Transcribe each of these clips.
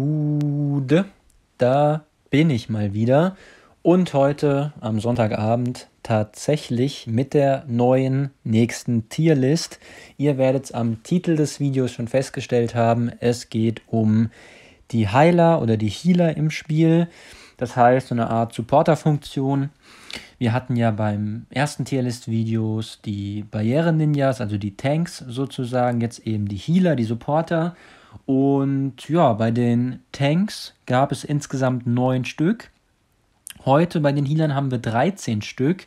Gut, da bin ich mal wieder. Und heute am Sonntagabend tatsächlich mit der neuen nächsten Tierlist. Ihr werdet es am Titel des Videos schon festgestellt haben. Es geht um die Heiler oder die Healer im Spiel. Das heißt, so eine Art Supporter-Funktion. Wir hatten ja beim ersten Tierlist-Videos die Barrieren-Ninjas, also die Tanks sozusagen, jetzt eben die Healer, die Supporter. Und ja, bei den Tanks gab es insgesamt neun Stück. Heute bei den Healern haben wir 13 Stück.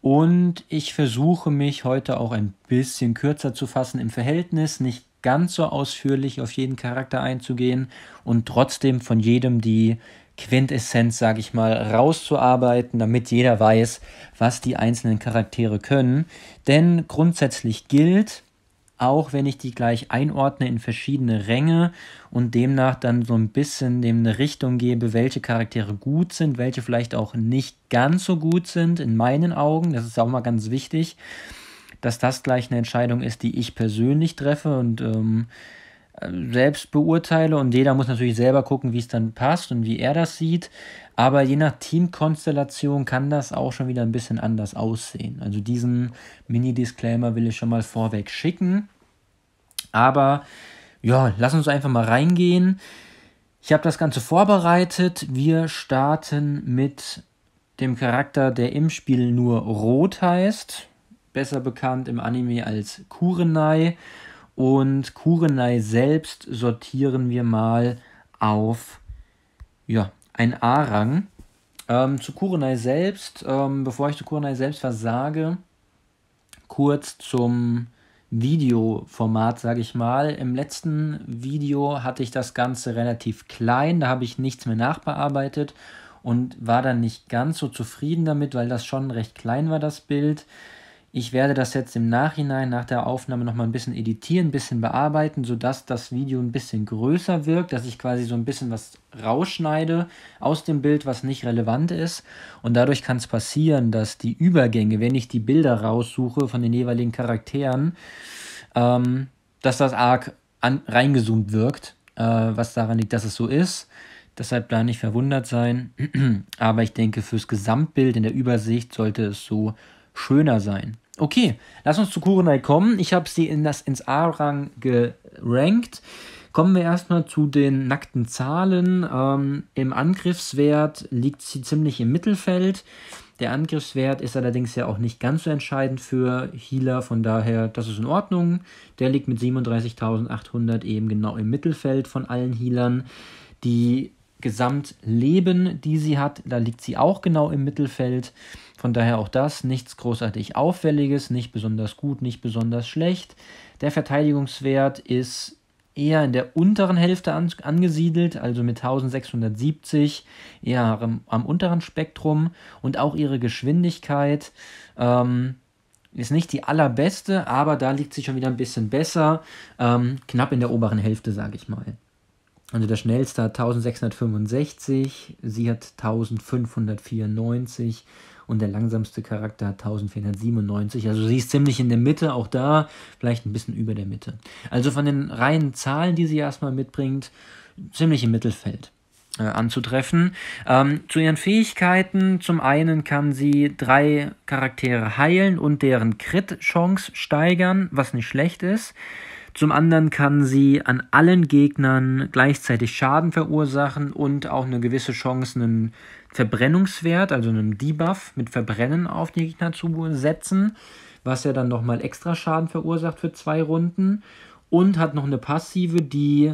Und ich versuche mich heute auch ein bisschen kürzer zu fassen im Verhältnis, nicht ganz so ausführlich auf jeden Charakter einzugehen und trotzdem von jedem die Quintessenz, sage ich mal, rauszuarbeiten, damit jeder weiß, was die einzelnen Charaktere können. Denn grundsätzlich gilt, auch wenn ich die gleich einordne in verschiedene Ränge und demnach dann so ein bisschen dem eine Richtung gebe, welche Charaktere gut sind, welche vielleicht auch nicht ganz so gut sind, in meinen Augen. Das ist auch mal ganz wichtig, dass das gleich eine Entscheidung ist, die ich persönlich treffe und ähm, selbst beurteile und jeder muss natürlich selber gucken, wie es dann passt und wie er das sieht. Aber je nach Teamkonstellation kann das auch schon wieder ein bisschen anders aussehen. Also diesen Mini-Disclaimer will ich schon mal vorweg schicken. Aber ja, lass uns einfach mal reingehen. Ich habe das Ganze vorbereitet. Wir starten mit dem Charakter, der im Spiel nur Rot heißt. Besser bekannt im Anime als Kurenai. Und Kurenai selbst sortieren wir mal auf ja, ein A-Rang. Ähm, zu Kurenai selbst, ähm, bevor ich zu Kurenai selbst was sage, kurz zum Videoformat, sage ich mal. Im letzten Video hatte ich das Ganze relativ klein, da habe ich nichts mehr nachbearbeitet und war dann nicht ganz so zufrieden damit, weil das schon recht klein war, das Bild. Ich werde das jetzt im Nachhinein nach der Aufnahme noch mal ein bisschen editieren, ein bisschen bearbeiten, sodass das Video ein bisschen größer wirkt, dass ich quasi so ein bisschen was rausschneide aus dem Bild, was nicht relevant ist. Und dadurch kann es passieren, dass die Übergänge, wenn ich die Bilder raussuche von den jeweiligen Charakteren, ähm, dass das arg an, reingezoomt wirkt, äh, was daran liegt, dass es so ist. Deshalb da nicht verwundert sein. Aber ich denke, fürs Gesamtbild in der Übersicht sollte es so schöner sein. Okay, lass uns zu Kurenai kommen. Ich habe sie in das, ins A-Rang gerankt. Kommen wir erstmal zu den nackten Zahlen. Ähm, Im Angriffswert liegt sie ziemlich im Mittelfeld. Der Angriffswert ist allerdings ja auch nicht ganz so entscheidend für Healer, von daher, das ist in Ordnung. Der liegt mit 37.800 eben genau im Mittelfeld von allen Healern. Die Gesamtleben, die sie hat. Da liegt sie auch genau im Mittelfeld. Von daher auch das, nichts großartig Auffälliges, nicht besonders gut, nicht besonders schlecht. Der Verteidigungswert ist eher in der unteren Hälfte an, angesiedelt, also mit 1670, eher am, am, unteren Spektrum. Und auch ihre Geschwindigkeit ähm, ist nicht die allerbeste, aber da liegt sie schon wieder ein bisschen besser, ähm, knapp in der oberen Hälfte, sage ich mal. Also der schnellste hat 1665, sie hat 1594 und der langsamste Charakter hat 1497. Also sie ist ziemlich in der Mitte, auch da vielleicht ein bisschen über der Mitte. Also von den reinen Zahlen, die sie erstmal mitbringt, ziemlich im Mittelfeld äh, anzutreffen. Ähm, zu ihren Fähigkeiten, zum einen kann sie drei Charaktere heilen und deren Crit-Chance steigern, was nicht schlecht ist. Zum anderen kann sie an allen Gegnern gleichzeitig Schaden verursachen und auch eine gewisse Chance, einen Verbrennungswert, also einen Debuff mit Verbrennen auf die Gegner zu setzen, was ja dann nochmal extra Schaden verursacht für zwei Runden. Und hat noch eine passive, die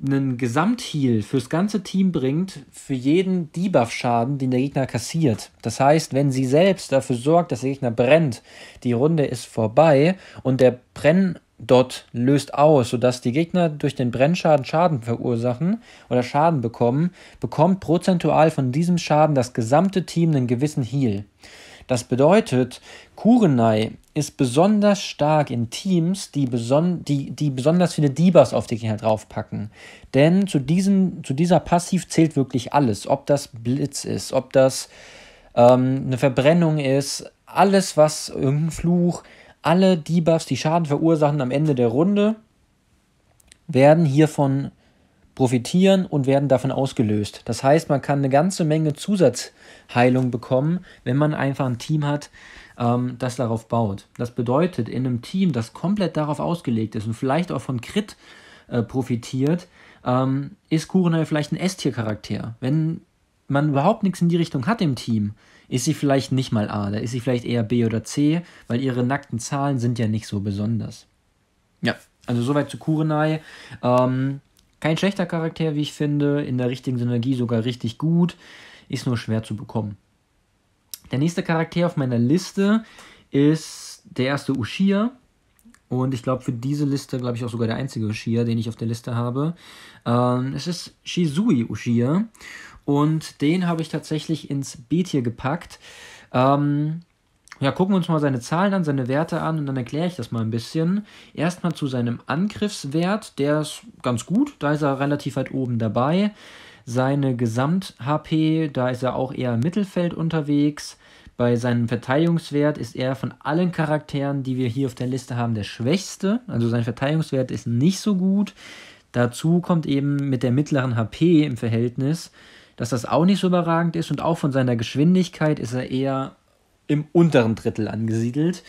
einen Gesamtheal fürs ganze Team bringt, für jeden Debuff-Schaden, den der Gegner kassiert. Das heißt, wenn sie selbst dafür sorgt, dass der Gegner brennt, die Runde ist vorbei und der Brenn dort löst aus, sodass die Gegner durch den Brennschaden Schaden verursachen oder Schaden bekommen, bekommt prozentual von diesem Schaden das gesamte Team einen gewissen Heal. Das bedeutet, Kurenai ist besonders stark in Teams, die, beson die, die besonders viele Debuffs auf die Gegner draufpacken. Denn zu, diesem, zu dieser Passiv zählt wirklich alles. Ob das Blitz ist, ob das ähm, eine Verbrennung ist, alles, was irgendein Fluch, alle Debuffs, die Schaden verursachen am Ende der Runde, werden hiervon profitieren und werden davon ausgelöst. Das heißt, man kann eine ganze Menge Zusatzheilung bekommen, wenn man einfach ein Team hat, ähm, das darauf baut. Das bedeutet, in einem Team, das komplett darauf ausgelegt ist und vielleicht auch von Crit äh, profitiert, ähm, ist Kurenai vielleicht ein S-Tier-Charakter. Wenn man überhaupt nichts in die Richtung hat im Team, ist sie vielleicht nicht mal A, da ist sie vielleicht eher B oder C, weil ihre nackten Zahlen sind ja nicht so besonders. Ja, also soweit zu Kurenai. Ähm, kein schlechter Charakter, wie ich finde, in der richtigen Synergie sogar richtig gut, ist nur schwer zu bekommen. Der nächste Charakter auf meiner Liste ist der erste Ushia. Und ich glaube, für diese Liste, glaube ich, auch sogar der einzige Ushia, den ich auf der Liste habe. Ähm, es ist Shizui Ushia. Und den habe ich tatsächlich ins Beat hier gepackt. Ähm, ja, gucken wir uns mal seine Zahlen an, seine Werte an und dann erkläre ich das mal ein bisschen. Erstmal zu seinem Angriffswert, der ist ganz gut, da ist er relativ weit oben dabei. Seine Gesamt-HP, da ist er auch eher im Mittelfeld unterwegs. Bei seinem Verteidigungswert ist er von allen Charakteren, die wir hier auf der Liste haben, der schwächste. Also sein Verteidigungswert ist nicht so gut. Dazu kommt eben mit der mittleren HP im Verhältnis dass das auch nicht so überragend ist und auch von seiner Geschwindigkeit ist er eher im unteren Drittel angesiedelt.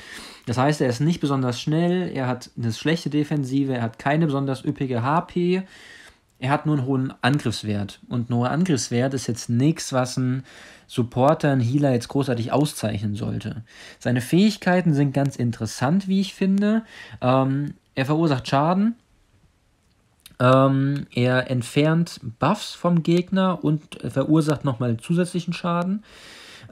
Das heißt, er ist nicht besonders schnell, er hat eine schlechte Defensive, er hat keine besonders üppige HP, er hat nur einen hohen Angriffswert. Und ein hoher Angriffswert ist jetzt nichts, was ein Supporter, ein Healer jetzt großartig auszeichnen sollte. Seine Fähigkeiten sind ganz interessant, wie ich finde. Ähm, er verursacht Schaden, ähm, er entfernt Buffs vom Gegner und verursacht nochmal zusätzlichen Schaden.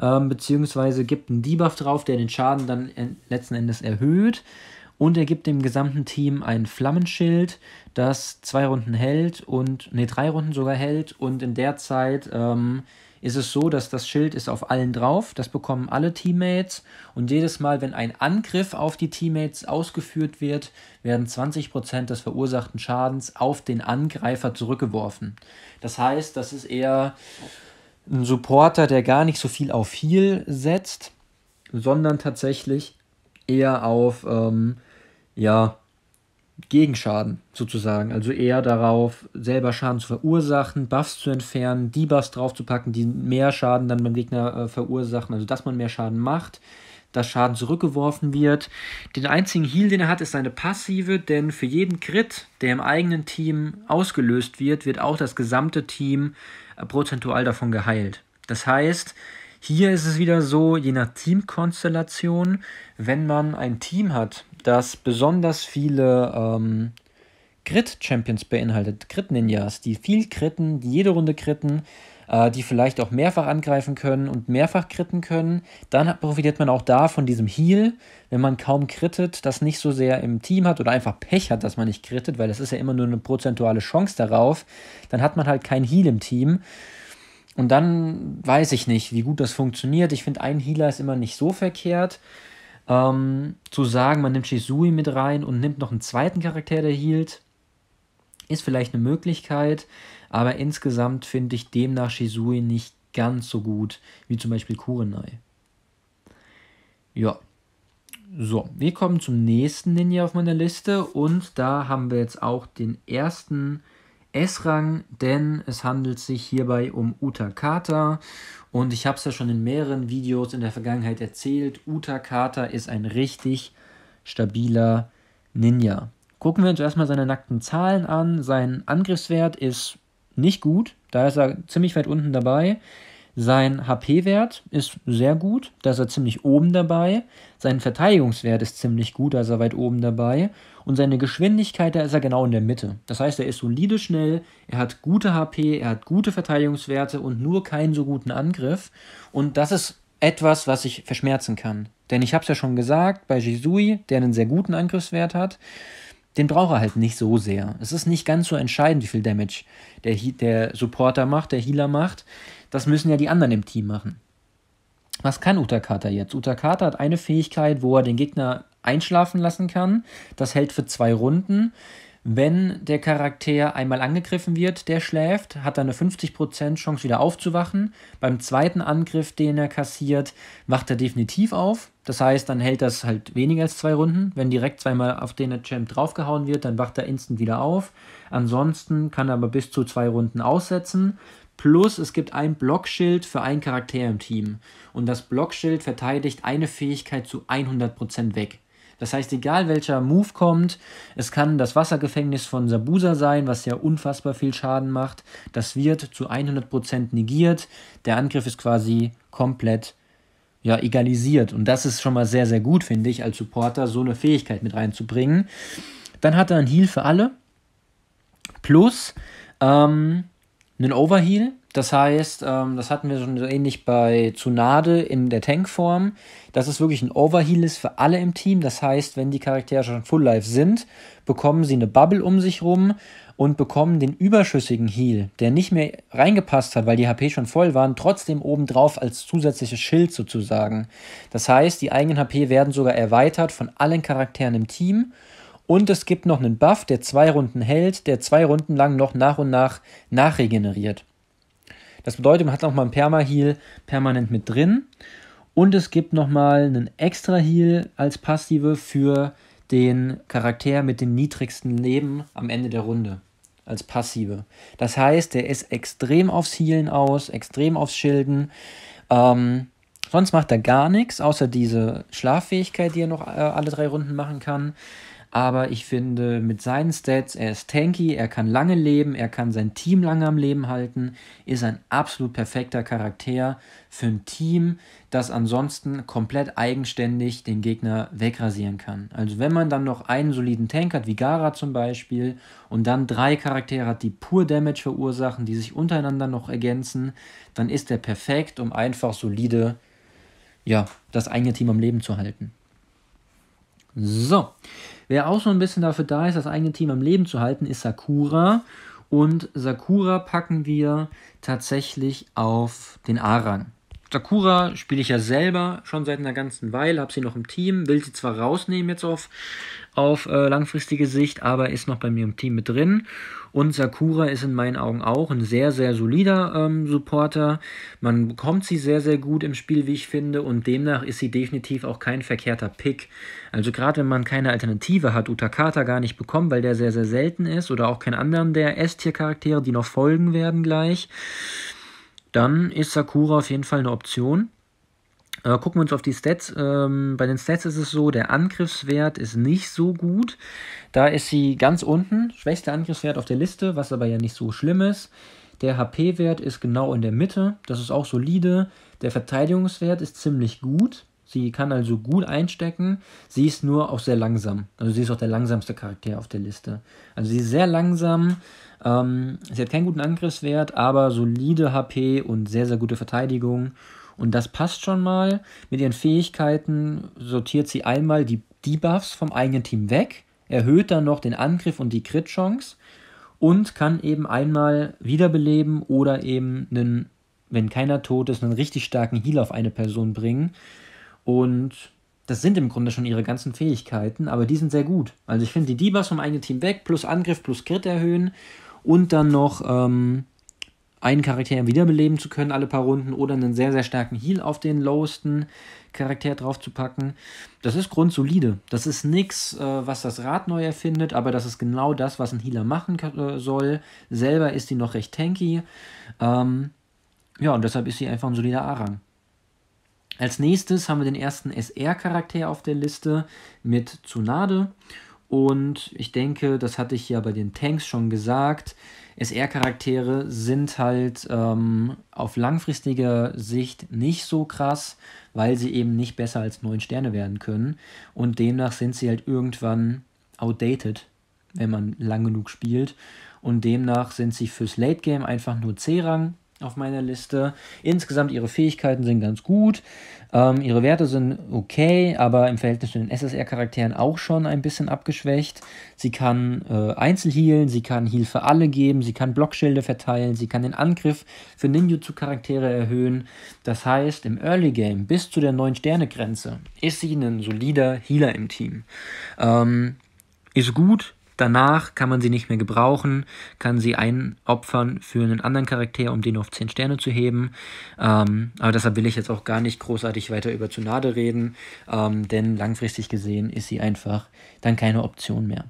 Ähm, beziehungsweise gibt einen Debuff drauf, der den Schaden dann letzten Endes erhöht. Und er gibt dem gesamten Team ein Flammenschild, das zwei Runden hält und, nee, drei Runden sogar hält und in der Zeit ähm, ist es so, dass das Schild ist auf allen drauf, das bekommen alle Teammates und jedes Mal, wenn ein Angriff auf die Teammates ausgeführt wird, werden 20% des verursachten Schadens auf den Angreifer zurückgeworfen. Das heißt, das ist eher ein Supporter, der gar nicht so viel auf Heal setzt, sondern tatsächlich eher auf ähm, ja, Gegenschaden sozusagen. Also eher darauf, selber Schaden zu verursachen, Buffs zu entfernen, die Buffs draufzupacken, die mehr Schaden dann beim Gegner äh, verursachen. Also dass man mehr Schaden macht, dass Schaden zurückgeworfen wird. Den einzigen Heal, den er hat, ist seine passive, denn für jeden Crit, der im eigenen Team ausgelöst wird, wird auch das gesamte Team äh, prozentual davon geheilt. Das heißt, hier ist es wieder so, je nach Teamkonstellation, wenn man ein Team hat, das besonders viele ähm, Crit-Champions beinhaltet. Crit-Ninjas, die viel kritten, die jede Runde kritten, äh, die vielleicht auch mehrfach angreifen können und mehrfach kritten können. Dann profitiert man auch da von diesem Heal, wenn man kaum krittet, das nicht so sehr im Team hat oder einfach Pech hat, dass man nicht krittet, weil das ist ja immer nur eine prozentuale Chance darauf. Dann hat man halt kein Heal im Team. Und dann weiß ich nicht, wie gut das funktioniert. Ich finde, ein Healer ist immer nicht so verkehrt. Ähm, zu sagen, man nimmt Shisui mit rein und nimmt noch einen zweiten Charakter, der hielt, ist vielleicht eine Möglichkeit, aber insgesamt finde ich demnach Shisui nicht ganz so gut wie zum Beispiel Kurenai. Ja. So, wir kommen zum nächsten Ninja auf meiner Liste und da haben wir jetzt auch den ersten S-Rang, denn es handelt sich hierbei um Uta Kata. Und ich habe es ja schon in mehreren Videos in der Vergangenheit erzählt. Uta Kata ist ein richtig stabiler Ninja. Gucken wir uns erstmal seine nackten Zahlen an. Sein Angriffswert ist nicht gut. Da ist er ziemlich weit unten dabei. Sein HP-Wert ist sehr gut, da ist er ziemlich oben dabei. Sein Verteidigungswert ist ziemlich gut, da ist er weit oben dabei. Und seine Geschwindigkeit, da ist er genau in der Mitte. Das heißt, er ist solide schnell, er hat gute HP, er hat gute Verteidigungswerte und nur keinen so guten Angriff. Und das ist etwas, was ich verschmerzen kann. Denn ich habe es ja schon gesagt, bei Jisui, der einen sehr guten Angriffswert hat, den braucht er halt nicht so sehr. Es ist nicht ganz so entscheidend, wie viel Damage der, He der Supporter macht, der Healer macht. Das müssen ja die anderen im Team machen. Was kann Utakata jetzt? Utakata hat eine Fähigkeit, wo er den Gegner einschlafen lassen kann. Das hält für zwei Runden. Wenn der Charakter einmal angegriffen wird, der schläft, hat er eine 50% Chance wieder aufzuwachen. Beim zweiten Angriff, den er kassiert, wacht er definitiv auf. Das heißt, dann hält das halt weniger als zwei Runden. Wenn direkt zweimal auf den Champ draufgehauen wird, dann wacht er instant wieder auf. Ansonsten kann er aber bis zu zwei Runden aussetzen. Plus es gibt ein Blockschild für einen Charakter im Team. Und das Blockschild verteidigt eine Fähigkeit zu 100% weg. Das heißt, egal welcher Move kommt, es kann das Wassergefängnis von Sabusa sein, was ja unfassbar viel Schaden macht. Das wird zu 100% negiert. Der Angriff ist quasi komplett ja, egalisiert. Und das ist schon mal sehr, sehr gut, finde ich, als Supporter so eine Fähigkeit mit reinzubringen. Dann hat er ein Heal für alle. Plus, ähm, einen Overheal. Das heißt, ähm, das hatten wir schon so ähnlich bei Tsunade in der Tankform, dass es wirklich ein Overheal ist für alle im Team. Das heißt, wenn die Charaktere schon Full Life sind, bekommen sie eine Bubble um sich rum und bekommen den überschüssigen Heal, der nicht mehr reingepasst hat, weil die HP schon voll waren, trotzdem obendrauf als zusätzliches Schild sozusagen. Das heißt, die eigenen HP werden sogar erweitert von allen Charakteren im Team und es gibt noch einen Buff, der zwei Runden hält, der zwei Runden lang noch nach und nach nachregeneriert. Das bedeutet, man hat nochmal einen Perma-Heal permanent mit drin. Und es gibt nochmal einen extra Heal als Passive für den Charakter mit dem niedrigsten Leben am Ende der Runde. Als Passive. Das heißt, der ist extrem aufs Healen aus, extrem aufs Schilden. Ähm, sonst macht er gar nichts, außer diese Schlaffähigkeit, die er noch äh, alle drei Runden machen kann. Aber ich finde, mit seinen Stats, er ist tanky, er kann lange leben, er kann sein Team lange am Leben halten, ist ein absolut perfekter Charakter für ein Team, das ansonsten komplett eigenständig den Gegner wegrasieren kann. Also wenn man dann noch einen soliden Tank hat, wie Gara zum Beispiel, und dann drei Charaktere hat, die pur Damage verursachen, die sich untereinander noch ergänzen, dann ist er perfekt, um einfach solide, ja, das eigene Team am Leben zu halten. So, Wer auch so ein bisschen dafür da ist, das eigene Team am Leben zu halten, ist Sakura. Und Sakura packen wir tatsächlich auf den A-Rang. Sakura spiele ich ja selber schon seit einer ganzen Weile, habe sie noch im Team, will sie zwar rausnehmen jetzt auf, auf äh, langfristige Sicht, aber ist noch bei mir im Team mit drin. Und Sakura ist in meinen Augen auch ein sehr, sehr solider ähm, Supporter. Man bekommt sie sehr, sehr gut im Spiel, wie ich finde, und demnach ist sie definitiv auch kein verkehrter Pick. Also gerade wenn man keine Alternative hat, Utakata gar nicht bekommen, weil der sehr, sehr selten ist, oder auch keinen anderen der S-Tier-Charaktere, die noch folgen werden gleich dann ist Sakura auf jeden Fall eine Option. Äh, gucken wir uns auf die Stats. Ähm, bei den Stats ist es so, der Angriffswert ist nicht so gut. Da ist sie ganz unten, schwächster Angriffswert auf der Liste, was aber ja nicht so schlimm ist. Der HP-Wert ist genau in der Mitte, das ist auch solide. Der Verteidigungswert ist ziemlich gut. Sie kann also gut einstecken. Sie ist nur auch sehr langsam. Also sie ist auch der langsamste Charakter auf der Liste. Also sie ist sehr langsam, ähm, sie hat keinen guten Angriffswert, aber solide HP und sehr, sehr gute Verteidigung. Und das passt schon mal. Mit ihren Fähigkeiten sortiert sie einmal die Debuffs vom eigenen Team weg, erhöht dann noch den Angriff und die Crit-Chance und kann eben einmal wiederbeleben oder eben einen, wenn keiner tot ist, einen richtig starken Heal auf eine Person bringen. Und das sind im Grunde schon ihre ganzen Fähigkeiten, aber die sind sehr gut. Also ich finde die Debuffs vom eigenen Team weg, plus Angriff, plus Crit erhöhen und dann noch ähm, einen Charakter wiederbeleben zu können, alle paar Runden, oder einen sehr, sehr starken Heal auf den lowesten Charakter drauf zu packen. Das ist grundsolide. Das ist nichts, äh, was das Rad neu erfindet, aber das ist genau das, was ein Healer machen äh, soll. Selber ist die noch recht tanky. Ähm, ja, und deshalb ist sie einfach ein solider A-Rang. Als nächstes haben wir den ersten SR-Charakter auf der Liste mit Tsunade. Und ich denke, das hatte ich ja bei den Tanks schon gesagt, SR-Charaktere sind halt ähm, auf langfristiger Sicht nicht so krass, weil sie eben nicht besser als 9 Sterne werden können. Und demnach sind sie halt irgendwann outdated, wenn man lang genug spielt. Und demnach sind sie fürs Late Game einfach nur C-Rang auf meiner Liste. Insgesamt ihre Fähigkeiten sind ganz gut, ähm, ihre Werte sind okay, aber im Verhältnis zu den SSR-Charakteren auch schon ein bisschen abgeschwächt. Sie kann äh, Einzelhealen, sie kann Heal für alle geben, sie kann Blockschilde verteilen, sie kann den Angriff für Ninjutsu-Charaktere erhöhen. Das heißt, im Early Game bis zu der 9-Sterne-Grenze ist sie ein solider Healer im Team. Ähm, ist gut, Danach kann man sie nicht mehr gebrauchen, kann sie einopfern für einen anderen Charakter, um den auf 10 Sterne zu heben. Ähm, aber deshalb will ich jetzt auch gar nicht großartig weiter über Tsunade reden, ähm, denn langfristig gesehen ist sie einfach dann keine Option mehr.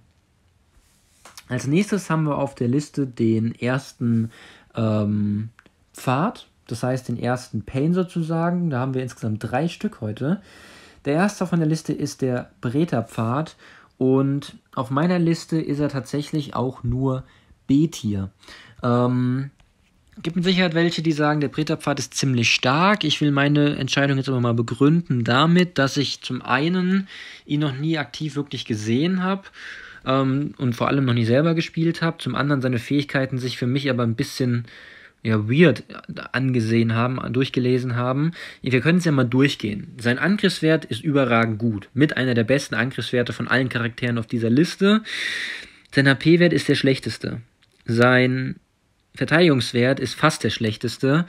Als nächstes haben wir auf der Liste den ersten ähm, Pfad, das heißt den ersten Pain sozusagen. Da haben wir insgesamt drei Stück heute. Der erste von der Liste ist der Breta-Pfad und auf meiner Liste ist er tatsächlich auch nur B-Tier. Ähm, gibt mit Sicherheit welche, die sagen, der Preterpfad ist ziemlich stark. Ich will meine Entscheidung jetzt aber mal begründen damit, dass ich zum einen ihn noch nie aktiv wirklich gesehen habe ähm, und vor allem noch nie selber gespielt habe. Zum anderen seine Fähigkeiten sich für mich aber ein bisschen ja, weird angesehen haben, durchgelesen haben. Wir können es ja mal durchgehen. Sein Angriffswert ist überragend gut. Mit einer der besten Angriffswerte von allen Charakteren auf dieser Liste. Sein HP-Wert ist der schlechteste. Sein Verteidigungswert ist fast der schlechteste.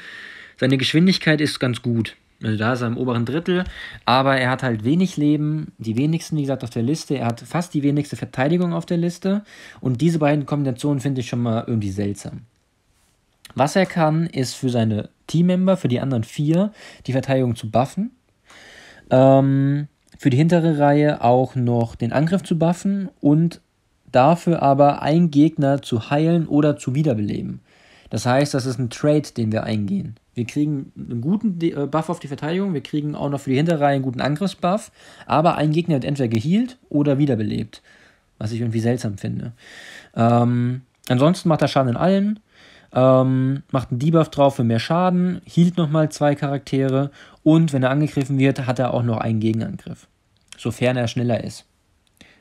Seine Geschwindigkeit ist ganz gut. Also da ist er im oberen Drittel, aber er hat halt wenig Leben, die wenigsten, wie gesagt, auf der Liste. Er hat fast die wenigste Verteidigung auf der Liste. Und diese beiden Kombinationen finde ich schon mal irgendwie seltsam. Was er kann, ist für seine Teammember, für die anderen vier, die Verteidigung zu buffen. Ähm, für die hintere Reihe auch noch den Angriff zu buffen und dafür aber einen Gegner zu heilen oder zu wiederbeleben. Das heißt, das ist ein Trade, den wir eingehen. Wir kriegen einen guten äh, Buff auf die Verteidigung, wir kriegen auch noch für die hintere Reihe einen guten Angriffsbuff, aber ein Gegner wird entweder gehealt oder wiederbelebt, was ich irgendwie seltsam finde. Ähm, ansonsten macht er Schaden in allen, ähm, macht einen Debuff drauf für mehr Schaden, hielt nochmal zwei Charaktere und wenn er angegriffen wird, hat er auch noch einen Gegenangriff. Sofern er schneller ist.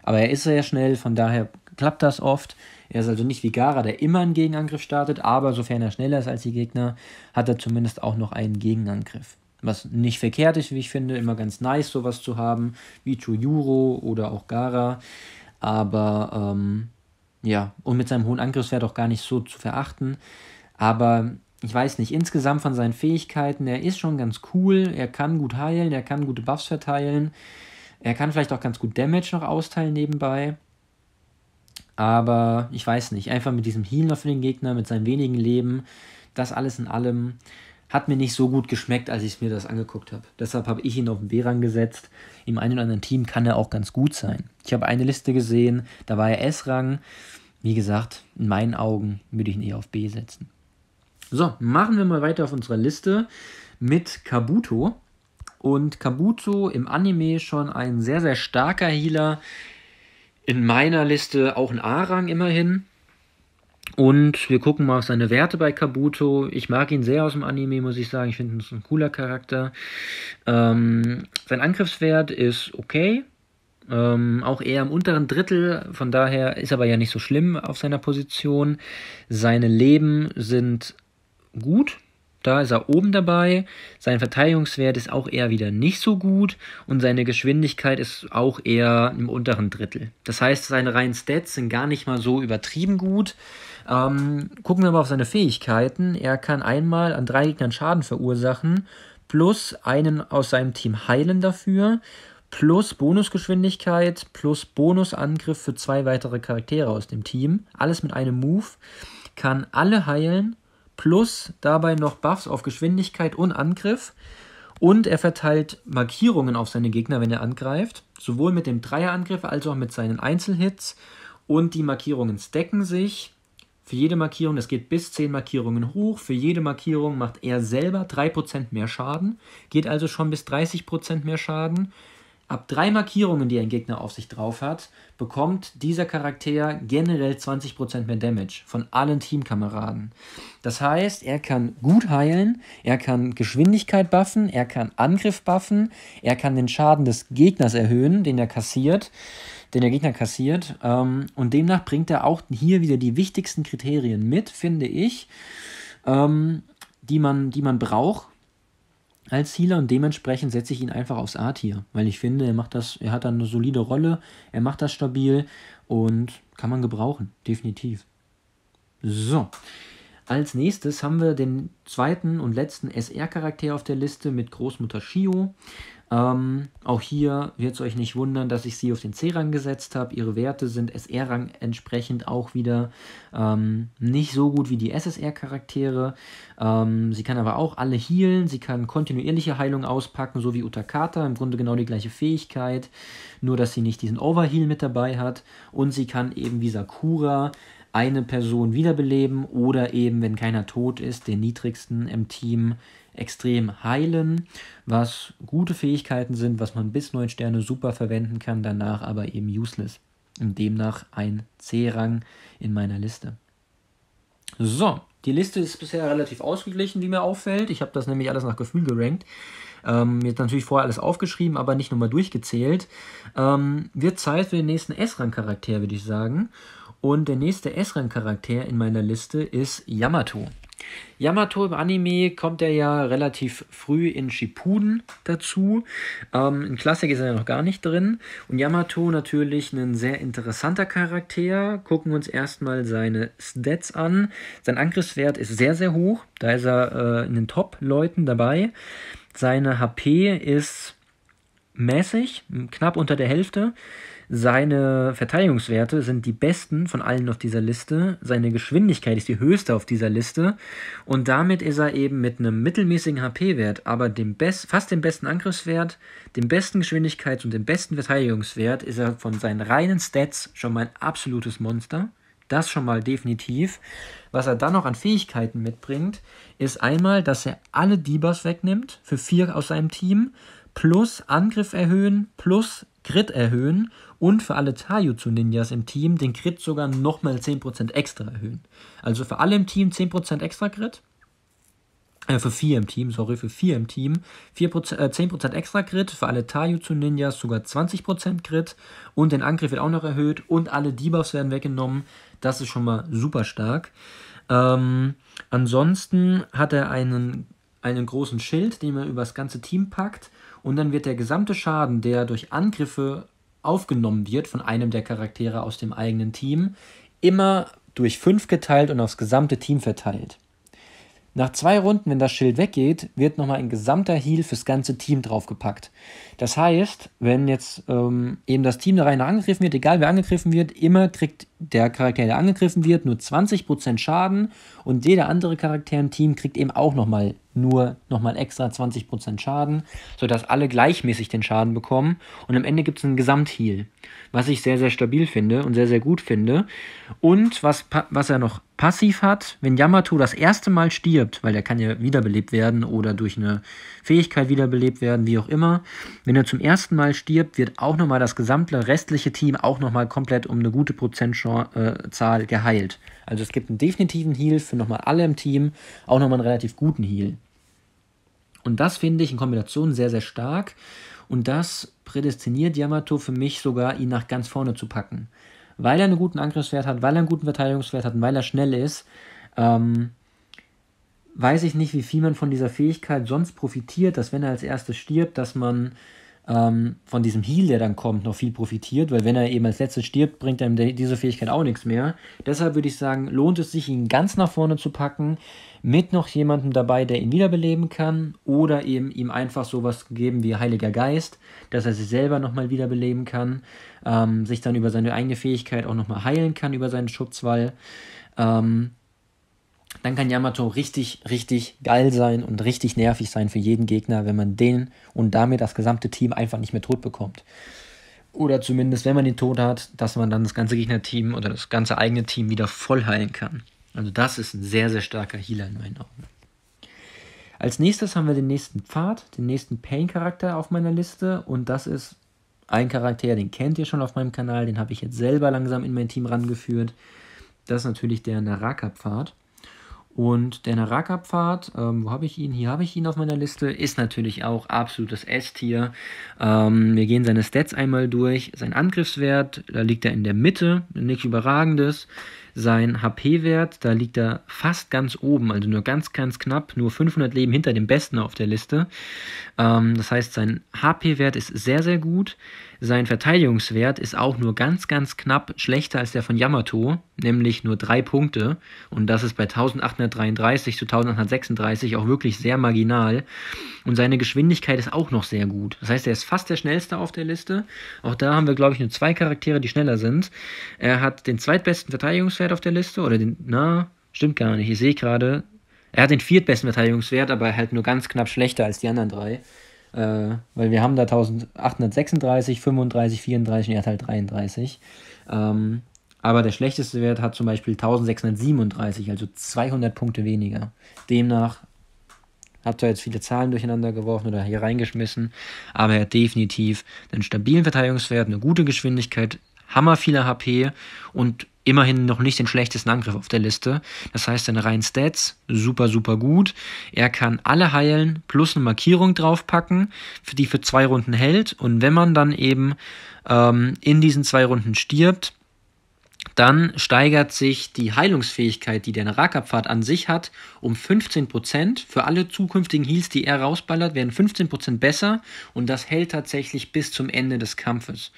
Aber er ist sehr schnell, von daher klappt das oft. Er ist also nicht wie Gara, der immer einen Gegenangriff startet, aber sofern er schneller ist als die Gegner, hat er zumindest auch noch einen Gegenangriff. Was nicht verkehrt ist, wie ich finde, immer ganz nice, sowas zu haben, wie Chujuro oder auch Gara. Aber ähm, ja, und mit seinem hohen Angriffswert auch gar nicht so zu verachten. Aber ich weiß nicht, insgesamt von seinen Fähigkeiten, er ist schon ganz cool, er kann gut heilen, er kann gute Buffs verteilen, er kann vielleicht auch ganz gut Damage noch austeilen nebenbei. Aber ich weiß nicht, einfach mit diesem Healer für den Gegner, mit seinem wenigen Leben, das alles in allem, hat mir nicht so gut geschmeckt, als ich mir das angeguckt habe. Deshalb habe ich ihn auf den B-Rang gesetzt. Im einen oder anderen Team kann er auch ganz gut sein. Ich habe eine Liste gesehen, da war er S-Rang wie gesagt, in meinen Augen würde ich ihn eher auf B setzen. So, machen wir mal weiter auf unserer Liste mit Kabuto. Und Kabuto im Anime schon ein sehr, sehr starker Healer. In meiner Liste auch ein A-Rang immerhin. Und wir gucken mal auf seine Werte bei Kabuto. Ich mag ihn sehr aus dem Anime, muss ich sagen. Ich finde ihn ein cooler Charakter. Ähm, sein Angriffswert ist okay. Ähm, auch eher im unteren Drittel, von daher ist aber ja nicht so schlimm auf seiner Position. Seine Leben sind gut, da ist er oben dabei. Sein Verteidigungswert ist auch eher wieder nicht so gut und seine Geschwindigkeit ist auch eher im unteren Drittel. Das heißt, seine reinen Stats sind gar nicht mal so übertrieben gut. Ähm, gucken wir mal auf seine Fähigkeiten. Er kann einmal an drei Gegnern Schaden verursachen, plus einen aus seinem Team heilen dafür plus Bonusgeschwindigkeit plus Bonusangriff für zwei weitere Charaktere aus dem Team. Alles mit einem Move. Kann alle heilen plus dabei noch Buffs auf Geschwindigkeit und Angriff. Und er verteilt Markierungen auf seine Gegner, wenn er angreift. Sowohl mit dem Dreierangriff als auch mit seinen Einzelhits. Und die Markierungen stacken sich. Für jede Markierung, es geht bis 10 Markierungen hoch. Für jede Markierung macht er selber 3% mehr Schaden. Geht also schon bis 30% mehr Schaden. Ab drei Markierungen, die ein Gegner auf sich drauf hat, bekommt dieser Charakter generell 20% mehr Damage von allen Teamkameraden. Das heißt, er kann gut heilen, er kann Geschwindigkeit buffen, er kann Angriff buffen, er kann den Schaden des Gegners erhöhen, den er kassiert, den der Gegner kassiert. Ähm, und demnach bringt er auch hier wieder die wichtigsten Kriterien mit, finde ich, ähm, die, man, die man braucht als Healer und dementsprechend setze ich ihn einfach aufs A-Tier, weil ich finde, er macht das, er hat da eine solide Rolle, er macht das stabil und kann man gebrauchen, definitiv. So. Als nächstes haben wir den zweiten und letzten SR-Charakter auf der Liste mit Großmutter Shio. Ähm, auch hier wird es euch nicht wundern, dass ich sie auf den C-Rang gesetzt habe. Ihre Werte sind SR-Rang entsprechend auch wieder ähm, nicht so gut wie die SSR-Charaktere. Ähm, sie kann aber auch alle healen. Sie kann kontinuierliche Heilung auspacken, so wie Utakata. Im Grunde genau die gleiche Fähigkeit, nur dass sie nicht diesen Overheal mit dabei hat. Und sie kann eben wie Sakura eine Person wiederbeleben oder eben, wenn keiner tot ist, den niedrigsten im Team extrem heilen, was gute Fähigkeiten sind, was man bis 9 Sterne super verwenden kann, danach aber eben useless. Und demnach ein C-Rang in meiner Liste. So, die Liste ist bisher relativ ausgeglichen, wie mir auffällt. Ich habe das nämlich alles nach Gefühl gerankt. Ähm, jetzt natürlich vorher alles aufgeschrieben, aber nicht nochmal durchgezählt. Ähm, wird Zeit für den nächsten S-Rang-Charakter, würde ich sagen. Und der nächste S-Rang-Charakter in meiner Liste ist Yamato. Yamato im Anime kommt er ja relativ früh in Shippuden dazu. Ähm, in Klassik ist er ja noch gar nicht drin. Und Yamato natürlich ein sehr interessanter Charakter. Gucken wir uns erstmal seine Stats an. Sein Angriffswert ist sehr, sehr hoch. Da ist er äh, in den Top-Leuten dabei. Seine HP ist mäßig, knapp unter der Hälfte. Seine Verteidigungswerte sind die besten von allen auf dieser Liste. Seine Geschwindigkeit ist die höchste auf dieser Liste. Und damit ist er eben mit einem mittelmäßigen HP-Wert, aber dem best, fast dem besten Angriffswert, dem besten Geschwindigkeits- und dem besten Verteidigungswert, ist er von seinen reinen Stats schon mal ein absolutes Monster. Das schon mal definitiv. Was er dann noch an Fähigkeiten mitbringt, ist einmal, dass er alle Debuffs wegnimmt für vier aus seinem Team, plus Angriff erhöhen, plus Crit erhöhen und für alle Taijutsu-Ninjas im Team den Crit sogar nochmal 10% extra erhöhen. Also für alle im Team 10% extra Crit. Äh, für 4 im Team, sorry, für 4 im Team. 4%, äh, 10% extra Crit, für alle Taijutsu-Ninjas sogar 20% Crit und den Angriff wird auch noch erhöht und alle Debuffs werden weggenommen. Das ist schon mal super stark. Ähm, ansonsten hat er einen, einen großen Schild, den man über das ganze Team packt. Und dann wird der gesamte Schaden, der durch Angriffe aufgenommen wird von einem der Charaktere aus dem eigenen Team, immer durch fünf geteilt und aufs gesamte Team verteilt. Nach zwei Runden, wenn das Schild weggeht, wird nochmal ein gesamter Heal fürs ganze Team draufgepackt. Das heißt, wenn jetzt ähm, eben das Team der Reihe angegriffen wird, egal wer angegriffen wird, immer kriegt der Charakter, der angegriffen wird, nur 20% Schaden und jeder andere Charakter im Team kriegt eben auch nochmal nur nochmal extra 20% Schaden, sodass alle gleichmäßig den Schaden bekommen. Und am Ende gibt es einen Gesamtheal, was ich sehr, sehr stabil finde und sehr, sehr gut finde. Und was, was er noch passiv hat, wenn Yamato das erste Mal stirbt, weil er kann ja wiederbelebt werden oder durch eine Fähigkeit wiederbelebt werden, wie auch immer, wenn er zum ersten Mal stirbt, wird auch nochmal das gesamte restliche Team auch nochmal komplett um eine gute Prozentzahl äh, geheilt. Also es gibt einen definitiven Heal für nochmal alle im Team, auch nochmal einen relativ guten Heal. Und das finde ich in Kombination sehr, sehr stark. Und das prädestiniert Yamato für mich sogar, ihn nach ganz vorne zu packen. Weil er einen guten Angriffswert hat, weil er einen guten Verteidigungswert hat und weil er schnell ist, ähm, weiß ich nicht, wie viel man von dieser Fähigkeit sonst profitiert, dass wenn er als erstes stirbt, dass man ähm, von diesem Heal, der dann kommt, noch viel profitiert, weil wenn er eben als letztes stirbt, bringt ihm diese Fähigkeit auch nichts mehr. Deshalb würde ich sagen, lohnt es sich, ihn ganz nach vorne zu packen, mit noch jemandem dabei, der ihn wiederbeleben kann, oder eben ihm einfach sowas gegeben wie Heiliger Geist, dass er sich selber nochmal wiederbeleben kann, ähm, sich dann über seine eigene Fähigkeit auch nochmal heilen kann, über seinen Schutzwall. Ähm, dann kann Yamato richtig, richtig geil sein und richtig nervig sein für jeden Gegner, wenn man den und damit das gesamte Team einfach nicht mehr tot bekommt. Oder zumindest, wenn man den Tod hat, dass man dann das ganze Gegnerteam oder das ganze eigene Team wieder voll heilen kann. Also das ist ein sehr, sehr starker Healer in meinen Augen. Als nächstes haben wir den nächsten Pfad, den nächsten Pain-Charakter auf meiner Liste und das ist ein Charakter, den kennt ihr schon auf meinem Kanal, den habe ich jetzt selber langsam in mein Team rangeführt. Das ist natürlich der Naraka-Pfad. Und der Naraka-Pfad, ähm, wo habe ich ihn? Hier habe ich ihn auf meiner Liste, ist natürlich auch absolutes S-Tier. Ähm, wir gehen seine Stats einmal durch. Sein Angriffswert, da liegt er in der Mitte, nichts Überragendes. Sein HP-Wert, da liegt er fast ganz oben, also nur ganz, ganz knapp, nur 500 Leben hinter dem Besten auf der Liste. Ähm, das heißt, sein HP-Wert ist sehr, sehr gut. Sein Verteidigungswert ist auch nur ganz, ganz knapp schlechter als der von Yamato, nämlich nur drei Punkte. Und das ist bei 1833 zu 1836 auch wirklich sehr marginal. Und seine Geschwindigkeit ist auch noch sehr gut. Das heißt, er ist fast der schnellste auf der Liste. Auch da haben wir, glaube ich, nur zwei Charaktere, die schneller sind. Er hat den zweitbesten Verteidigungswert Verteidigungswert auf der Liste oder den. Na, stimmt gar nicht. Ich sehe gerade, er hat den viertbesten Verteidigungswert, aber halt nur ganz knapp schlechter als die anderen drei. Äh, weil wir haben da 1836, 35, 34 und er hat halt 33. Ähm, aber der schlechteste Wert hat zum Beispiel 1637, also 200 Punkte weniger. Demnach habt ihr jetzt viele Zahlen durcheinander geworfen oder hier reingeschmissen, aber er hat definitiv einen stabilen Verteidigungswert, eine gute Geschwindigkeit, hammer viele HP und immerhin noch nicht den schlechtesten Angriff auf der Liste. Das heißt, seine reinen Stats, super, super gut. Er kann alle heilen, plus eine Markierung draufpacken, die für zwei Runden hält. Und wenn man dann eben ähm, in diesen zwei Runden stirbt, dann steigert sich die Heilungsfähigkeit, die der Naraka-Pfad an sich hat, um 15%. Für alle zukünftigen Heals, die er rausballert, werden 15% besser und das hält tatsächlich bis zum Ende des Kampfes.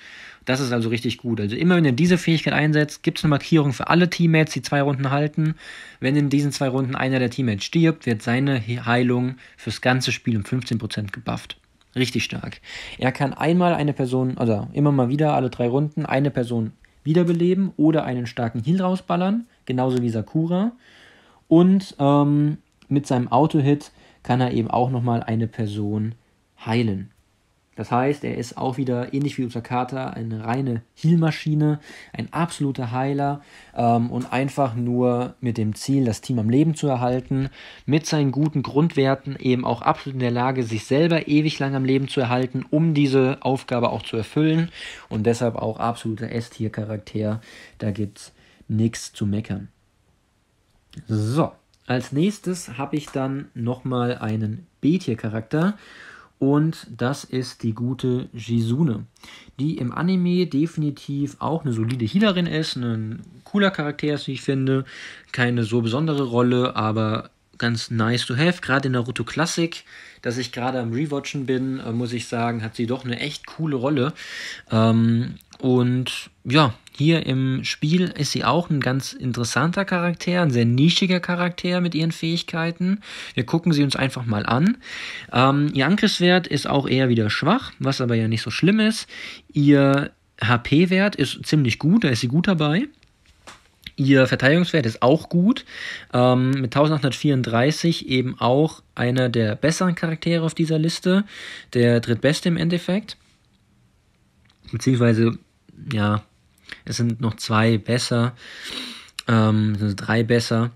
Das ist also richtig gut. Also immer wenn ihr diese Fähigkeit einsetzt, gibt es eine Markierung für alle Teammates, die zwei Runden halten. Wenn in diesen zwei Runden einer der Teammates stirbt, wird seine Heilung fürs ganze Spiel um 15% gebufft. Richtig stark. Er kann einmal eine Person, also immer mal wieder alle drei Runden, eine Person wiederbeleben oder einen starken Heal rausballern, genauso wie Sakura. Und ähm, mit seinem Auto-Hit kann er eben auch nochmal eine Person heilen. Das heißt, er ist auch wieder, ähnlich wie unser Kater eine reine Heal-Maschine, ein absoluter Heiler ähm, und einfach nur mit dem Ziel, das Team am Leben zu erhalten, mit seinen guten Grundwerten eben auch absolut in der Lage, sich selber ewig lang am Leben zu erhalten, um diese Aufgabe auch zu erfüllen und deshalb auch absoluter S-Tier-Charakter. Da gibt es nichts zu meckern. So, als nächstes habe ich dann nochmal einen B-Tier-Charakter und das ist die gute Jisune, die im Anime definitiv auch eine solide Healerin ist, ein cooler Charakter ist, wie ich finde. Keine so besondere Rolle, aber ganz nice to have. Gerade in Naruto Classic, dass ich gerade am Rewatchen bin, äh, muss ich sagen, hat sie doch eine echt coole Rolle. Ähm, und ja, hier im Spiel ist sie auch ein ganz interessanter Charakter, ein sehr nischiger Charakter mit ihren Fähigkeiten. Wir gucken sie uns einfach mal an. Ähm, ihr Angriffswert ist auch eher wieder schwach, was aber ja nicht so schlimm ist. Ihr HP-Wert ist ziemlich gut, da ist sie gut dabei. Ihr Verteidigungswert ist auch gut. Ähm, mit 1834 eben auch einer der besseren Charaktere auf dieser Liste. Der drittbeste im Endeffekt. Beziehungsweise, ja, es sind noch zwei besser. Ähm, drei besser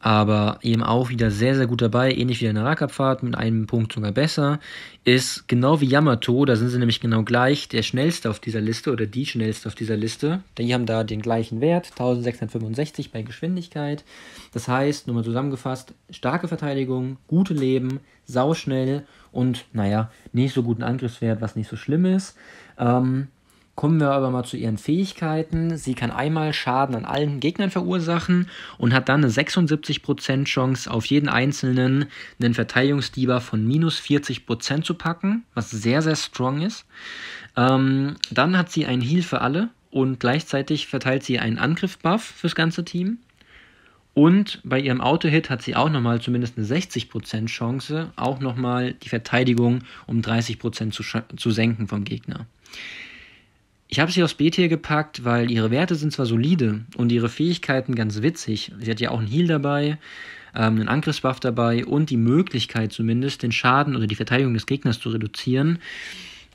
aber eben auch wieder sehr, sehr gut dabei, ähnlich wie der Naraka-Pfad, mit einem Punkt sogar besser, ist genau wie Yamato, da sind sie nämlich genau gleich, der schnellste auf dieser Liste oder die schnellste auf dieser Liste. Die haben da den gleichen Wert, 1665 bei Geschwindigkeit. Das heißt, nur mal zusammengefasst, starke Verteidigung, gute Leben, sauschnell und, naja, nicht so guten Angriffswert, was nicht so schlimm ist. Ähm, Kommen wir aber mal zu ihren Fähigkeiten. Sie kann einmal Schaden an allen Gegnern verursachen und hat dann eine 76% Chance, auf jeden einzelnen einen Verteidigungsdieber von minus 40% zu packen, was sehr, sehr strong ist. Ähm, dann hat sie einen Heal für alle und gleichzeitig verteilt sie einen Angriff-Buff fürs ganze Team. Und bei ihrem Auto-Hit hat sie auch nochmal zumindest eine 60% Chance, auch nochmal die Verteidigung um 30% zu, zu senken vom Gegner. Ich habe sie aufs B-Tier gepackt, weil ihre Werte sind zwar solide und ihre Fähigkeiten ganz witzig. Sie hat ja auch einen Heal dabei, ähm, einen Angriffsbuff dabei und die Möglichkeit zumindest, den Schaden oder die Verteidigung des Gegners zu reduzieren.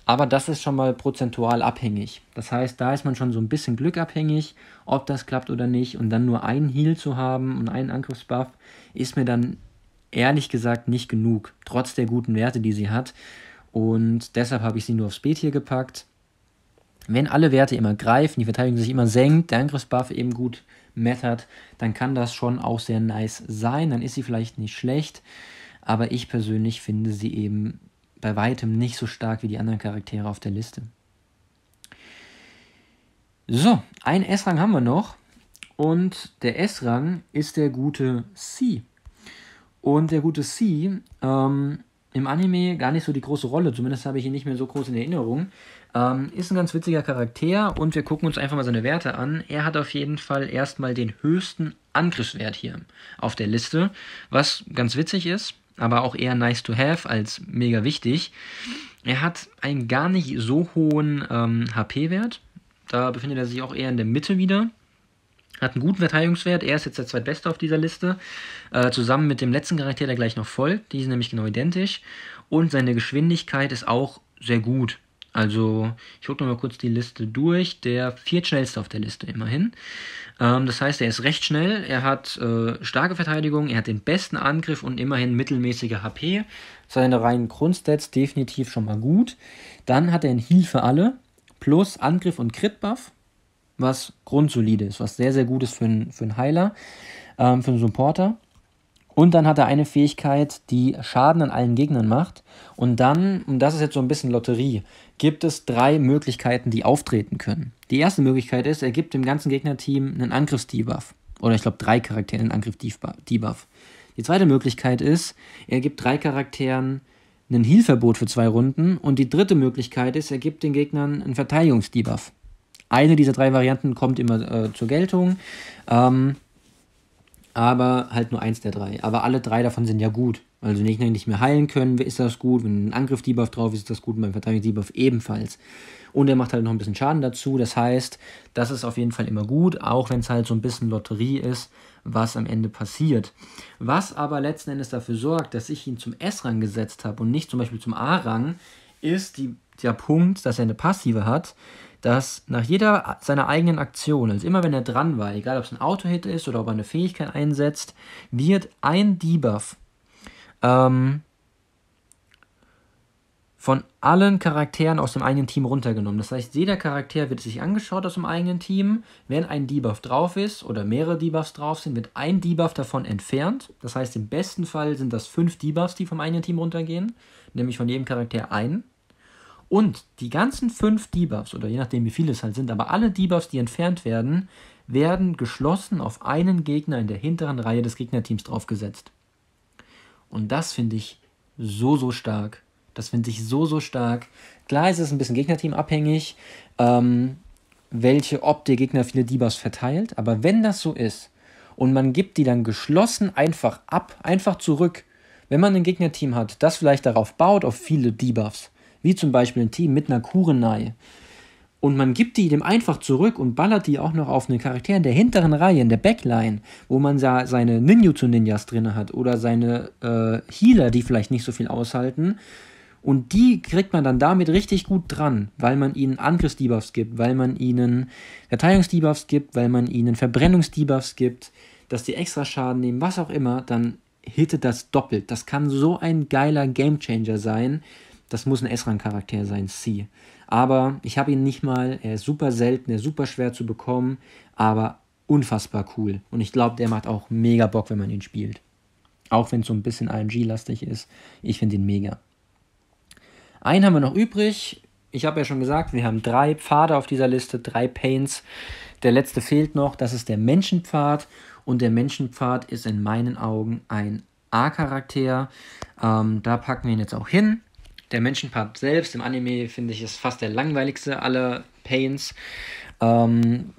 Aber das ist schon mal prozentual abhängig. Das heißt, da ist man schon so ein bisschen glückabhängig, ob das klappt oder nicht. Und dann nur einen Heal zu haben und einen Angriffsbuff ist mir dann ehrlich gesagt nicht genug, trotz der guten Werte, die sie hat. Und deshalb habe ich sie nur aufs B-Tier gepackt. Wenn alle Werte immer greifen, die Verteidigung sich immer senkt, der Angriffsbuff eben gut mattert, dann kann das schon auch sehr nice sein. Dann ist sie vielleicht nicht schlecht, aber ich persönlich finde sie eben bei weitem nicht so stark wie die anderen Charaktere auf der Liste. So, einen S-Rang haben wir noch. Und der S-Rang ist der gute C. Und der gute C ähm, im Anime gar nicht so die große Rolle, zumindest habe ich ihn nicht mehr so groß in Erinnerung. Ähm, ist ein ganz witziger Charakter und wir gucken uns einfach mal seine Werte an. Er hat auf jeden Fall erstmal den höchsten Angriffswert hier auf der Liste, was ganz witzig ist, aber auch eher nice to have als mega wichtig. Er hat einen gar nicht so hohen ähm, HP-Wert. Da befindet er sich auch eher in der Mitte wieder. Hat einen guten Verteidigungswert. Er ist jetzt der zweitbeste auf dieser Liste. Äh, zusammen mit dem letzten Charakter, der gleich noch folgt. Die sind nämlich genau identisch. Und seine Geschwindigkeit ist auch sehr gut. Also, ich gucke nochmal kurz die Liste durch. Der viertschnellste auf der Liste immerhin. Ähm, das heißt, er ist recht schnell, er hat äh, starke Verteidigung, er hat den besten Angriff und immerhin mittelmäßige HP. Seine reinen Grundstats definitiv schon mal gut. Dann hat er einen Heal für alle, plus Angriff und Crit-Buff was grundsolide ist, was sehr, sehr gut ist für einen, für einen Heiler, ähm, für einen Supporter. Und dann hat er eine Fähigkeit, die Schaden an allen Gegnern macht. Und dann, und das ist jetzt so ein bisschen Lotterie, gibt es drei Möglichkeiten, die auftreten können. Die erste Möglichkeit ist, er gibt dem ganzen Gegnerteam einen Angriffsdebuff. Oder ich glaube, drei Charakteren einen Angriff-Debuff. Die zweite Möglichkeit ist, er gibt drei Charakteren ein Heal-Verbot für zwei Runden. Und die dritte Möglichkeit ist, er gibt den Gegnern einen Verteidigungsdebuff. Eine dieser drei Varianten kommt immer äh, zur Geltung. Ähm, aber halt nur eins der drei. Aber alle drei davon sind ja gut. Also wenn ich nicht mehr heilen können, ist das gut. Wenn ein Angriff Debuff drauf ist, ist das gut. Und beim Verteidigungs-Debuff ebenfalls. Und er macht halt noch ein bisschen Schaden dazu. Das heißt, das ist auf jeden Fall immer gut, auch wenn es halt so ein bisschen Lotterie ist, was am Ende passiert. Was aber letzten Endes dafür sorgt, dass ich ihn zum S-Rang gesetzt habe und nicht zum Beispiel zum A-Rang, ist die, der Punkt, dass er eine Passive hat, dass nach jeder seiner eigenen Aktion, also immer wenn er dran war, egal ob es ein Autohit ist oder ob er eine Fähigkeit einsetzt, wird ein Debuff ähm, von allen Charakteren aus dem eigenen Team runtergenommen. Das heißt, jeder Charakter wird sich angeschaut aus dem eigenen Team. Wenn ein Debuff drauf ist oder mehrere Debuffs drauf sind, wird ein Debuff davon entfernt. Das heißt, im besten Fall sind das fünf Debuffs, die vom eigenen Team runtergehen, nämlich von jedem Charakter ein. Und die ganzen fünf Debuffs, oder je nachdem wie viele es halt sind, aber alle Debuffs, die entfernt werden, werden geschlossen auf einen Gegner in der hinteren Reihe des Gegnerteams draufgesetzt. Und das finde ich so, so stark. Das finde ich so, so stark. Klar ist es ein bisschen Gegnerteam abhängig, ähm, welche, ob der Gegner viele Debuffs verteilt. Aber wenn das so ist und man gibt die dann geschlossen einfach ab, einfach zurück, wenn man ein Gegnerteam hat, das vielleicht darauf baut, auf viele Debuffs, wie zum Beispiel ein Team mit einer Kurenei, und man gibt die dem einfach zurück und ballert die auch noch auf einen Charakter in der hinteren Reihe, in der Backline, wo man seine Ninjutsu-Ninjas drin hat oder seine äh, Healer, die vielleicht nicht so viel aushalten. Und die kriegt man dann damit richtig gut dran, weil man ihnen Angriffs-Debuffs gibt, weil man ihnen Verteidigungs-Debuffs gibt, weil man ihnen Verbrennungs-Debuffs gibt, dass die extra Schaden nehmen, was auch immer, dann hittet das doppelt. Das kann so ein geiler Gamechanger sein, das muss ein S-Rang-Charakter sein, C. Aber ich habe ihn nicht mal. Er ist super selten, er ist super schwer zu bekommen, aber unfassbar cool. Und ich glaube, der macht auch mega Bock, wenn man ihn spielt. Auch wenn es so ein bisschen RNG-lastig ist. Ich finde ihn mega. Einen haben wir noch übrig. Ich habe ja schon gesagt, wir haben drei Pfade auf dieser Liste, drei Paints. Der letzte fehlt noch, das ist der Menschenpfad. Und der Menschenpfad ist in meinen Augen ein A-Charakter. Ähm, da packen wir ihn jetzt auch hin. Der Menschenpart selbst im Anime, finde ich, ist fast der langweiligste aller Pains. Ähm,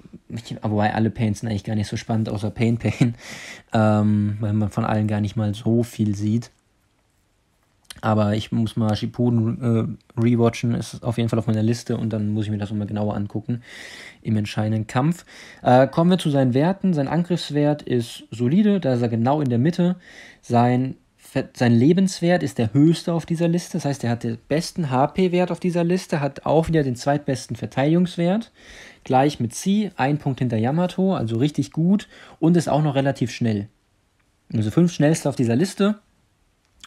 wobei alle Pains sind eigentlich gar nicht so spannend, außer Pain Pain, ähm, weil man von allen gar nicht mal so viel sieht. Aber ich muss mal Shippuden äh, rewatchen, ist auf jeden Fall auf meiner Liste und dann muss ich mir das nochmal genauer angucken im entscheidenden Kampf. Äh, kommen wir zu seinen Werten. Sein Angriffswert ist solide, da ist er genau in der Mitte. Sein sein Lebenswert ist der höchste auf dieser Liste. Das heißt, er hat den besten HP-Wert auf dieser Liste, hat auch wieder den zweitbesten Verteidigungswert. Gleich mit Sie, ein Punkt hinter Yamato, also richtig gut und ist auch noch relativ schnell. Also fünf schnellste auf dieser Liste,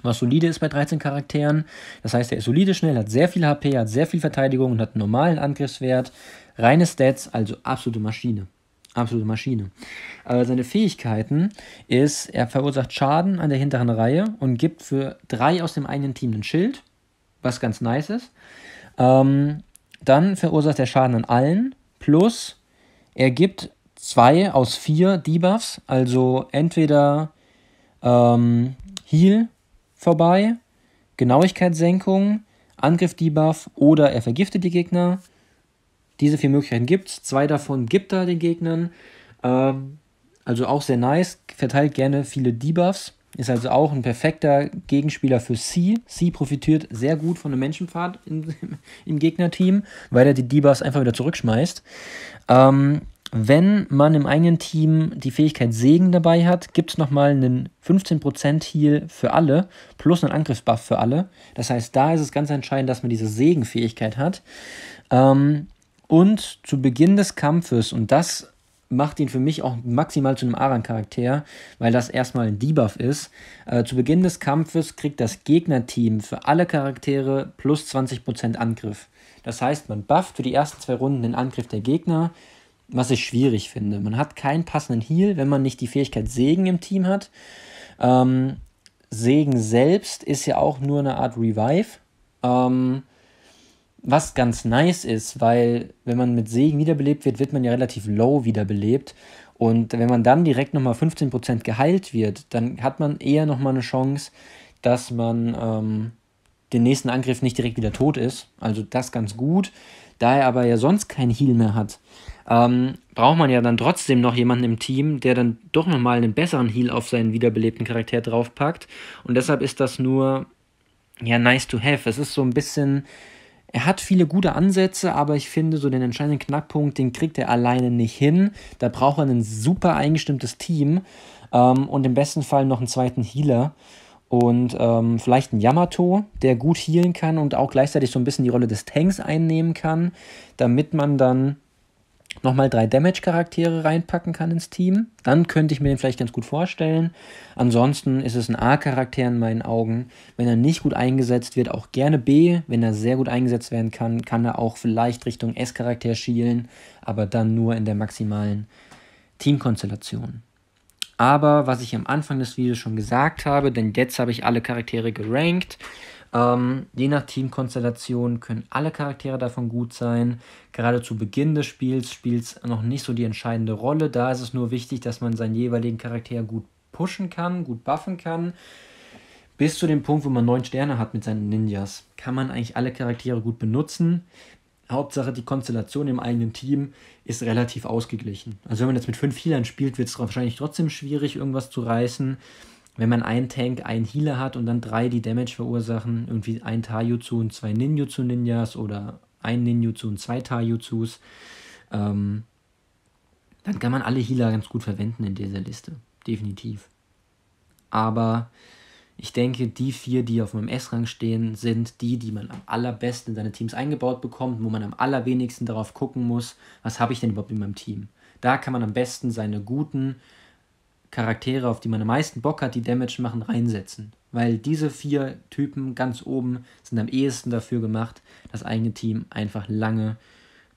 was solide ist bei 13 Charakteren. Das heißt, er ist solide schnell, hat sehr viel HP, hat sehr viel Verteidigung und hat einen normalen Angriffswert. Reine Stats, also absolute Maschine absolute Maschine. Aber äh, seine Fähigkeiten ist, er verursacht Schaden an der hinteren Reihe und gibt für drei aus dem eigenen Team ein Schild, was ganz nice ist. Ähm, dann verursacht er Schaden an allen, plus er gibt zwei aus vier Debuffs, also entweder ähm, Heal vorbei, Genauigkeitssenkung, Angriff-Debuff oder er vergiftet die Gegner diese vier Möglichkeiten gibt es. Zwei davon gibt er den Gegnern. Ähm, also auch sehr nice. Verteilt gerne viele Debuffs. Ist also auch ein perfekter Gegenspieler für C. C profitiert sehr gut von einem Menschenpfad im, im Gegnerteam, weil er die Debuffs einfach wieder zurückschmeißt. Ähm, wenn man im eigenen Team die Fähigkeit Segen dabei hat, gibt es nochmal einen 15% Heal für alle plus einen Angriffsbuff für alle. Das heißt, da ist es ganz entscheidend, dass man diese Segenfähigkeit hat. Ähm, und zu Beginn des Kampfes, und das macht ihn für mich auch maximal zu einem Aran-Charakter, weil das erstmal ein Debuff ist. Äh, zu Beginn des Kampfes kriegt das Gegnerteam für alle Charaktere plus 20% Angriff. Das heißt, man bufft für die ersten zwei Runden den Angriff der Gegner, was ich schwierig finde. Man hat keinen passenden Heal, wenn man nicht die Fähigkeit Segen im Team hat. Ähm, Segen selbst ist ja auch nur eine Art Revive. Ähm, was ganz nice ist, weil wenn man mit Segen wiederbelebt wird, wird man ja relativ low wiederbelebt. Und wenn man dann direkt nochmal 15% geheilt wird, dann hat man eher nochmal eine Chance, dass man ähm, den nächsten Angriff nicht direkt wieder tot ist. Also das ganz gut. Da er aber ja sonst kein Heal mehr hat, ähm, braucht man ja dann trotzdem noch jemanden im Team, der dann doch nochmal einen besseren Heal auf seinen wiederbelebten Charakter draufpackt. Und deshalb ist das nur, ja, nice to have. Es ist so ein bisschen er hat viele gute Ansätze, aber ich finde, so den entscheidenden Knackpunkt, den kriegt er alleine nicht hin. Da braucht er ein super eingestimmtes Team ähm, und im besten Fall noch einen zweiten Healer und ähm, vielleicht einen Yamato, der gut healen kann und auch gleichzeitig so ein bisschen die Rolle des Tanks einnehmen kann, damit man dann nochmal drei Damage-Charaktere reinpacken kann ins Team. Dann könnte ich mir den vielleicht ganz gut vorstellen. Ansonsten ist es ein A-Charakter in meinen Augen. Wenn er nicht gut eingesetzt wird, auch gerne B. Wenn er sehr gut eingesetzt werden kann, kann er auch vielleicht Richtung S-Charakter schielen, aber dann nur in der maximalen Teamkonstellation. Aber was ich am Anfang des Videos schon gesagt habe, denn jetzt habe ich alle Charaktere gerankt ähm, je nach Teamkonstellation können alle Charaktere davon gut sein. Gerade zu Beginn des Spiels spielt es noch nicht so die entscheidende Rolle. Da ist es nur wichtig, dass man seinen jeweiligen Charakter gut pushen kann, gut buffen kann. Bis zu dem Punkt, wo man neun Sterne hat mit seinen Ninjas, kann man eigentlich alle Charaktere gut benutzen. Hauptsache, die Konstellation im eigenen Team ist relativ ausgeglichen. Also wenn man jetzt mit fünf Healern spielt, wird es wahrscheinlich trotzdem schwierig, irgendwas zu reißen wenn man einen Tank, einen Healer hat und dann drei, die Damage verursachen, irgendwie ein Taijutsu und zwei Ninjutsu-Ninjas oder ein Ninjutsu und zwei Taijutsus, ähm, dann kann man alle Healer ganz gut verwenden in dieser Liste. Definitiv. Aber ich denke, die vier, die auf meinem S-Rang stehen, sind die, die man am allerbesten in seine Teams eingebaut bekommt, wo man am allerwenigsten darauf gucken muss, was habe ich denn überhaupt in meinem Team. Da kann man am besten seine guten Charaktere, auf die man am meisten Bock hat, die Damage machen, reinsetzen. Weil diese vier Typen ganz oben sind am ehesten dafür gemacht, das eigene Team einfach lange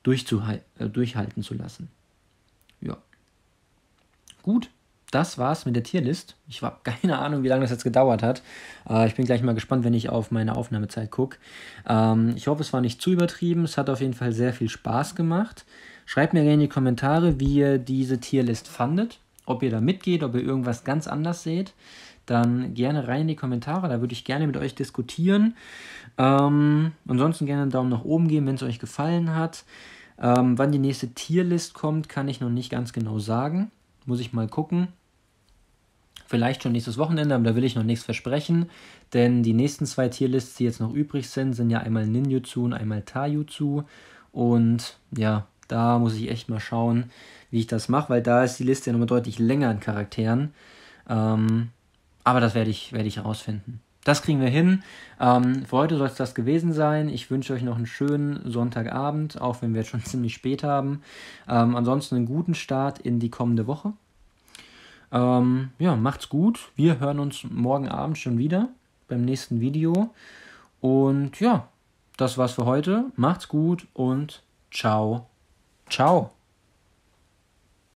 äh, durchhalten zu lassen. Ja. Gut, das war's mit der Tierlist. Ich habe keine Ahnung, wie lange das jetzt gedauert hat. Äh, ich bin gleich mal gespannt, wenn ich auf meine Aufnahmezeit gucke. Ähm, ich hoffe, es war nicht zu übertrieben. Es hat auf jeden Fall sehr viel Spaß gemacht. Schreibt mir gerne in die Kommentare, wie ihr diese Tierlist fandet ob ihr da mitgeht, ob ihr irgendwas ganz anders seht, dann gerne rein in die Kommentare, da würde ich gerne mit euch diskutieren. Ähm, ansonsten gerne einen Daumen nach oben geben, wenn es euch gefallen hat. Ähm, wann die nächste Tierlist kommt, kann ich noch nicht ganz genau sagen. Muss ich mal gucken. Vielleicht schon nächstes Wochenende, aber da will ich noch nichts versprechen. Denn die nächsten zwei Tierlists, die jetzt noch übrig sind, sind ja einmal Ninjutsu und einmal Taijutsu. Und ja, da muss ich echt mal schauen, wie ich das mache, weil da ist die Liste ja nochmal deutlich länger an Charakteren. Ähm, aber das werde ich, werd ich herausfinden. Das kriegen wir hin. Ähm, für heute soll es das gewesen sein. Ich wünsche euch noch einen schönen Sonntagabend, auch wenn wir jetzt schon ziemlich spät haben. Ähm, ansonsten einen guten Start in die kommende Woche. Ähm, ja, macht's gut. Wir hören uns morgen Abend schon wieder beim nächsten Video. Und ja, das war's für heute. Macht's gut und ciao. Ciao.